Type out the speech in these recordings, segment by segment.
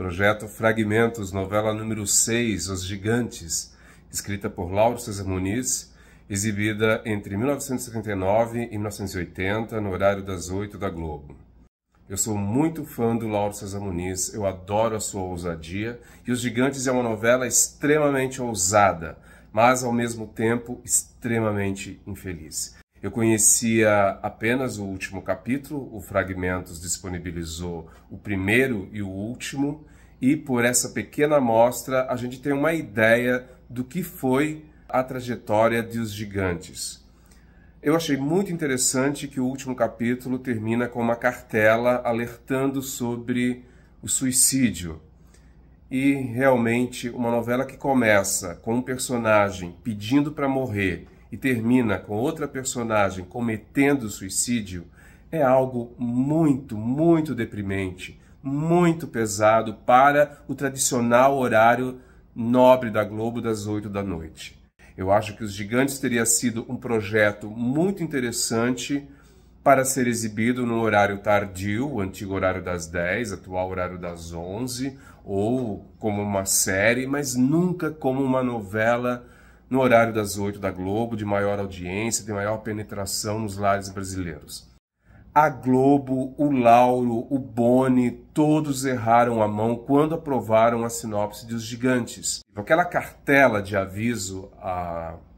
Projeto Fragmentos, novela número 6, Os Gigantes, escrita por Lauro César Muniz, exibida entre 1979 e 1980, no horário das 8 da Globo. Eu sou muito fã do Lauro César Muniz, eu adoro a sua ousadia, e Os Gigantes é uma novela extremamente ousada, mas ao mesmo tempo extremamente infeliz. Eu conhecia apenas o último capítulo, o Fragmentos disponibilizou o primeiro e o último, e por essa pequena amostra a gente tem uma ideia do que foi a trajetória de os gigantes. Eu achei muito interessante que o último capítulo termina com uma cartela alertando sobre o suicídio. E realmente, uma novela que começa com um personagem pedindo para morrer e termina com outra personagem cometendo suicídio é algo muito, muito deprimente, muito pesado para o tradicional horário nobre da Globo das 8 da noite. Eu acho que Os Gigantes teria sido um projeto muito interessante para ser exibido no horário tardio, o antigo horário das 10, atual horário das 11, ou como uma série, mas nunca como uma novela no horário das 8 da Globo, de maior audiência, de maior penetração nos lares brasileiros. A Globo, o Lauro, o Boni, todos erraram a mão quando aprovaram a sinopse de Os Gigantes. Aquela cartela de aviso a... Ah,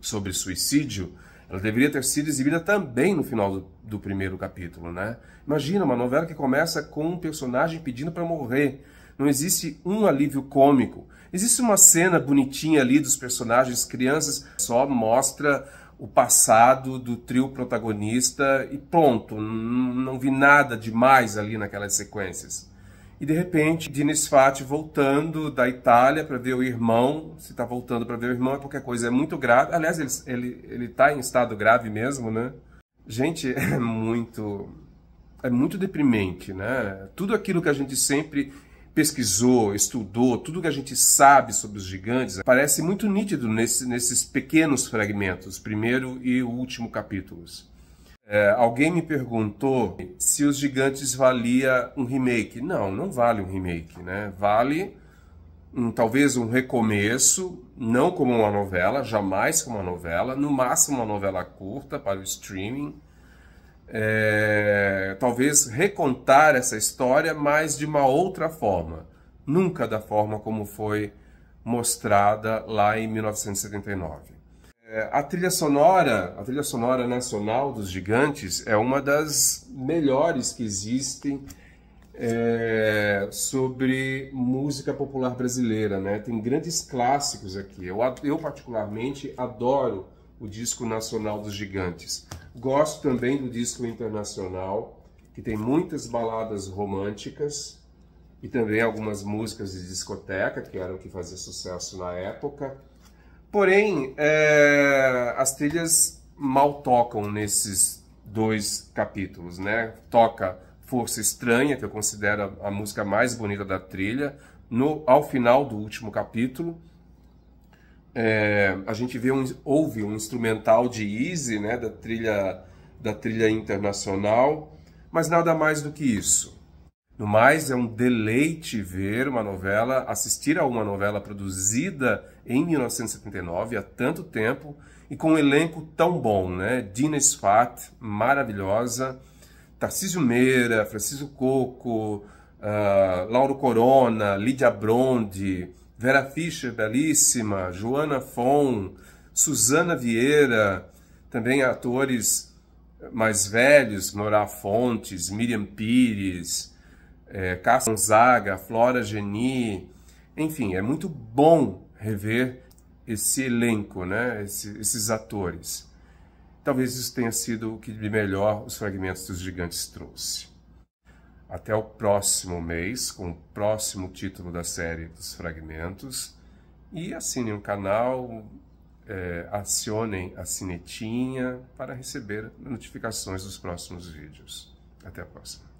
sobre suicídio, ela deveria ter sido exibida também no final do, do primeiro capítulo, né? Imagina uma novela que começa com um personagem pedindo para morrer não existe um alívio cômico. Existe uma cena bonitinha ali dos personagens crianças, só mostra o passado do trio protagonista e pronto, não vi nada demais ali naquelas sequências. E de repente, Dinis Fati voltando da Itália para ver o irmão. Se está voltando para ver o irmão é porque a coisa é muito grave. Aliás, ele está ele, ele tá em estado grave mesmo, né? Gente, é muito. É muito deprimente, né? Tudo aquilo que a gente sempre pesquisou, estudou, tudo que a gente sabe sobre os gigantes parece muito nítido nesse, nesses pequenos fragmentos, primeiro e último capítulos. É, alguém me perguntou se os gigantes valia um remake. Não, não vale um remake, né? Vale um, talvez um recomeço, não como uma novela, jamais como uma novela, no máximo uma novela curta para o streaming é, talvez recontar essa história, mas de uma outra forma, nunca da forma como foi mostrada lá em 1979. É, a trilha sonora, a trilha sonora nacional dos Gigantes é uma das melhores que existem é, sobre música popular brasileira, né? Tem grandes clássicos aqui. Eu, eu particularmente adoro o disco nacional dos Gigantes. Gosto também do disco internacional, que tem muitas baladas românticas e também algumas músicas de discoteca, que eram o que fazia sucesso na época. Porém, é, as trilhas mal tocam nesses dois capítulos, né? Toca Força Estranha, que eu considero a música mais bonita da trilha, no, ao final do último capítulo, é, a gente vê um, ouve um instrumental de Easy, né, da trilha da trilha internacional, mas nada mais do que isso. No mais, é um deleite ver uma novela, assistir a uma novela produzida em 1979, há tanto tempo, e com um elenco tão bom, né? Dina Sfat, maravilhosa, Tarcísio Meira, Francisco Coco, uh, Lauro Corona, Lídia Bronde, Vera Fischer, belíssima, Joana Fon, Suzana Vieira, também atores mais velhos, Nora Fontes, Miriam Pires, é, Cássio Gonzaga, Flora Geni, enfim, é muito bom rever esse elenco, né? Esse, esses atores. Talvez isso tenha sido o que de melhor os fragmentos dos gigantes trouxe até o próximo mês com o próximo título da série dos fragmentos e assinem o canal, é, acionem a sinetinha para receber notificações dos próximos vídeos. Até a próxima.